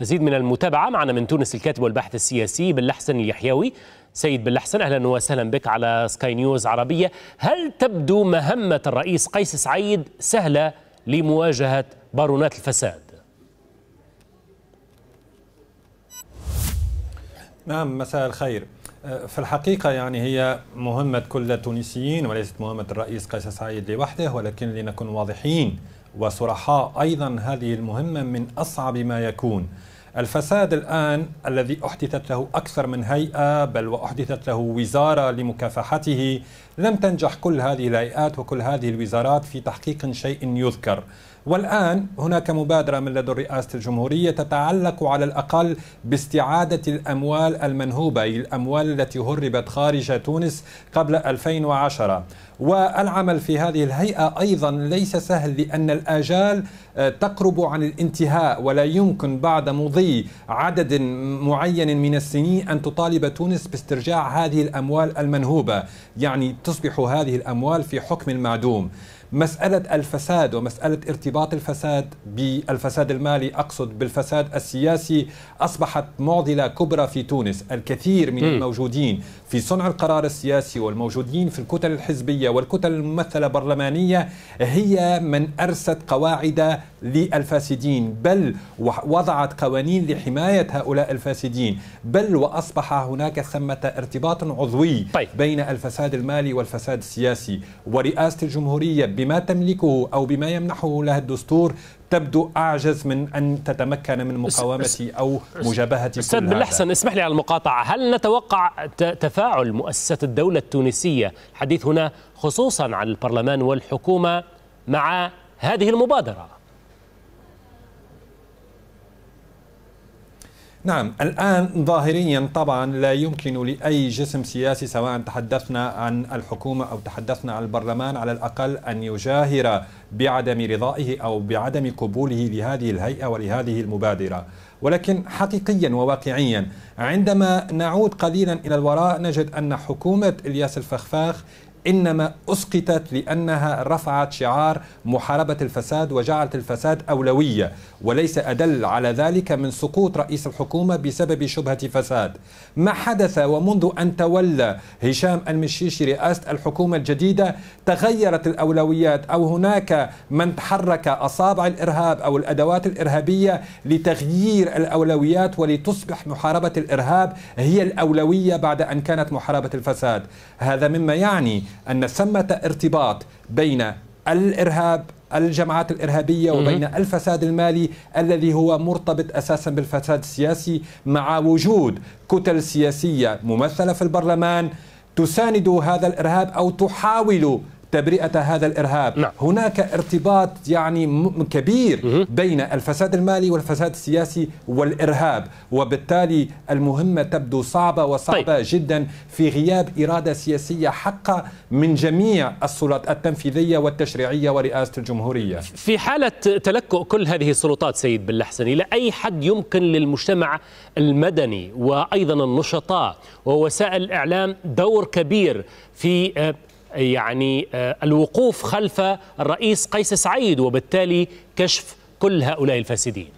مزيد من المتابعة معنا من تونس الكاتب والباحث السياسي باللحسن اليحيوي سيد باللحسن أهلا وسهلا بك على سكاي نيوز عربية هل تبدو مهمة الرئيس قيس سعيد سهلة لمواجهة بارونات الفساد؟ نعم مساء الخير أه، في الحقيقة يعني هي مهمة كل التونسيين وليست مهمة الرئيس قيس سعيد لوحده ولكن لنكون واضحين وصرحاء أيضا هذه المهمة من أصعب ما يكون الفساد الآن الذي أحدثت له أكثر من هيئة بل وأحدثت له وزارة لمكافحته لم تنجح كل هذه الهيئات وكل هذه الوزارات في تحقيق شيء يذكر والآن هناك مبادرة من لدى رئاسة الجمهورية تتعلق على الأقل باستعادة الأموال المنهوبة أي الأموال التي هربت خارج تونس قبل 2010 والعمل في هذه الهيئة أيضا ليس سهل لأن الآجال آه، تقرب عن الانتهاء ولا يمكن بعد مضي عدد معين من السنين أن تطالب تونس باسترجاع هذه الأموال المنهوبة يعني تصبح هذه الأموال في حكم المعدوم مسألة الفساد ومسألة ارتباط الفساد بالفساد المالي أقصد بالفساد السياسي أصبحت معضلة كبرى في تونس الكثير من الموجودين في صنع القرار السياسي والموجودين في الكتل الحزبية والكتل الممثلة برلمانية هي من أرست قواعد للفاسدين بل وضعت قوانين لحماية هؤلاء الفاسدين بل وأصبح هناك ثمة ارتباط عضوي طيب. بين الفساد المالي والفساد السياسي ورئاسة الجمهورية بما تملكه أو بما يمنحه لها الدستور تبدو اعجز من ان تتمكن من مقاومه او مجابهه استاذ بن اسمح لي على المقاطعه هل نتوقع تفاعل مؤسسه الدوله التونسيه الحديث هنا خصوصا عن البرلمان والحكومه مع هذه المبادره نعم الآن ظاهريا طبعا لا يمكن لأي جسم سياسي سواء تحدثنا عن الحكومة أو تحدثنا عن البرلمان على الأقل أن يجاهر بعدم رضائه أو بعدم قبوله لهذه الهيئة ولهذه المبادرة ولكن حقيقيا وواقعيا عندما نعود قليلا إلى الوراء نجد أن حكومة إلياس الفخفاخ إنما أسقطت لأنها رفعت شعار محاربة الفساد وجعلت الفساد أولوية وليس أدل على ذلك من سقوط رئيس الحكومة بسبب شبهة فساد ما حدث ومنذ أن تولى هشام المشيشي رئاسة الحكومة الجديدة تغيرت الأولويات أو هناك من تحرك أصابع الإرهاب أو الأدوات الإرهابية لتغيير الأولويات ولتصبح محاربة الإرهاب هي الأولوية بعد أن كانت محاربة الفساد هذا مما يعني أن ثمة ارتباط بين الإرهاب الجماعات الإرهابية وبين الفساد المالي الذي هو مرتبط أساسا بالفساد السياسي مع وجود كتل سياسية ممثلة في البرلمان تساند هذا الإرهاب أو تحاول تبرئة هذا الإرهاب نعم. هناك ارتباط يعني كبير بين الفساد المالي والفساد السياسي والإرهاب وبالتالي المهمة تبدو صعبة وصعبة طيب. جدا في غياب إرادة سياسية حقة من جميع السلطات التنفيذية والتشريعية ورئاسة الجمهورية في حالة تلكؤ كل هذه السلطات سيد بلحسن إلى أي حد يمكن للمجتمع المدني وأيضا النشطاء ووسائل الإعلام دور كبير في آه، يعني آه، الوقوف خلف الرئيس قيس سعيد وبالتالي كشف كل هؤلاء الفاسدين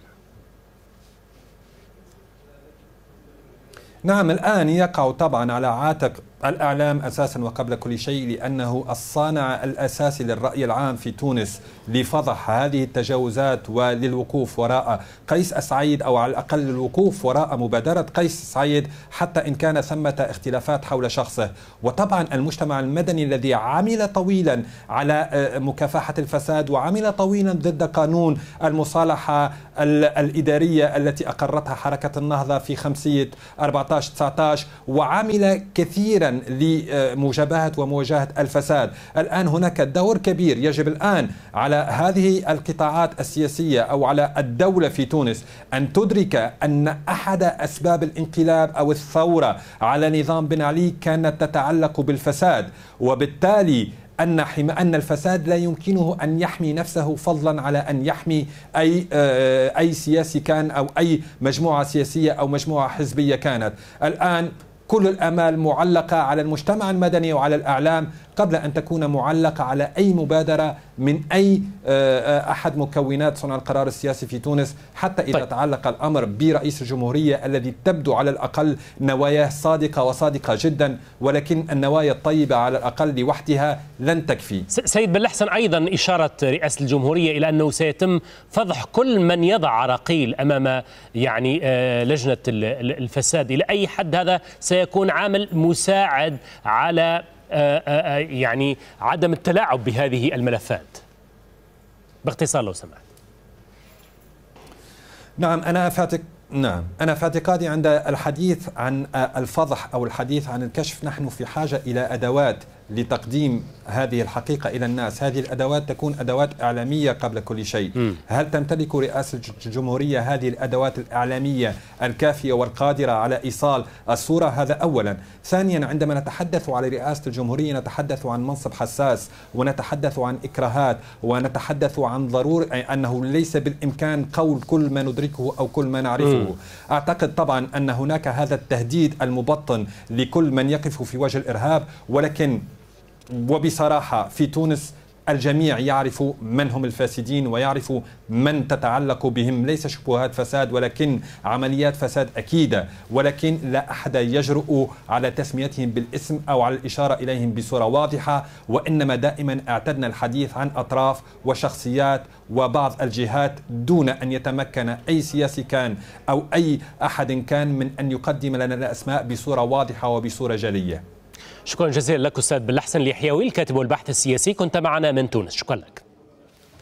نعم الآن يقع طبعا على عاتق الإعلام أساسا وقبل كل شيء لأنه الصانع الأساسي للرأي العام في تونس لفضح هذه التجاوزات وللوقوف وراء قيس أسعيد أو على الأقل الوقوف وراء مبادرة قيس سعيد حتى إن كان ثمة اختلافات حول شخصه وطبعا المجتمع المدني الذي عمل طويلا على آه، مكافحة الفساد وعمل طويلا ضد قانون المصالحة الإدارية التي أقرتها حركة النهضة في خمسية 14-19 وعمل كثيرا لمجابهة ومواجهة الفساد الآن هناك دور كبير يجب الآن على هذه القطاعات السياسية أو على الدولة في تونس أن تدرك أن أحد أسباب الانقلاب أو الثورة على نظام بن علي كانت تتعلق بالفساد وبالتالي أن حما أن الفساد لا يمكنه أن يحمي نفسه فضلا على أن يحمي أي آه، أي سياسي كان أو أي مجموعة سياسية أو مجموعة حزبية كانت الآن كل الامال معلقه على المجتمع المدني وعلى الاعلام قبل ان تكون معلقه على اي مبادره من أي آه، آه، أحد مكونات صنع القرار السياسي في تونس حتى إذا طيب. تعلق الأمر برئيس الجمهورية الذي تبدو على الأقل نواياه صادقة وصادقة جدا ولكن النوايا الطيبة على الأقل لوحدها لن تكفي سيد لحسن أيضا إشارة رئاسة الجمهورية إلى أنه سيتم فضح كل من يضع عراقيل أمام يعني آه، لجنة الفساد إلى أي حد هذا سيكون عامل مساعد على آه، آه، آه، يعني عدم التلاعب بهذه الملفات باختصار لو سمحت نعم أنا فاتك نعم أنا في اعتقادي عند الحديث عن الفضح أو الحديث عن الكشف نحن في حاجة إلى أدوات لتقديم هذه الحقيقة إلى الناس هذه الأدوات تكون أدوات إعلامية قبل كل شيء م. هل تمتلك رئاسة الجمهورية هذه الأدوات الإعلامية الكافية والقادرة على إيصال الصورة هذا أولا ثانيا عندما نتحدث على رئاسة الجمهورية نتحدث عن منصب حساس ونتحدث عن إكراهات ونتحدث عن ضرورة أنه ليس بالإمكان قول كل ما ندركه أو كل ما نعرفه م. أعتقد طبعا أن هناك هذا التهديد المبطن لكل من يقف في وجه الإرهاب ولكن وبصراحة في تونس الجميع يعرف من هم الفاسدين ويعرف من تتعلق بهم ليس شبهات فساد ولكن عمليات فساد أكيدة ولكن لا أحد يجرؤ على تسميتهم بالاسم أو على الإشارة إليهم بصورة واضحة وإنما دائما اعتدنا الحديث عن أطراف وشخصيات وبعض الجهات دون أن يتمكن أي سياسي كان أو أي أحد كان من أن يقدم لنا الأسماء بصورة واضحة وبصورة جلية شكرا جزيلا لك أستاذ بالأحسن اليحيوي الكاتب والباحث السياسي كنت معنا من تونس شكرا لك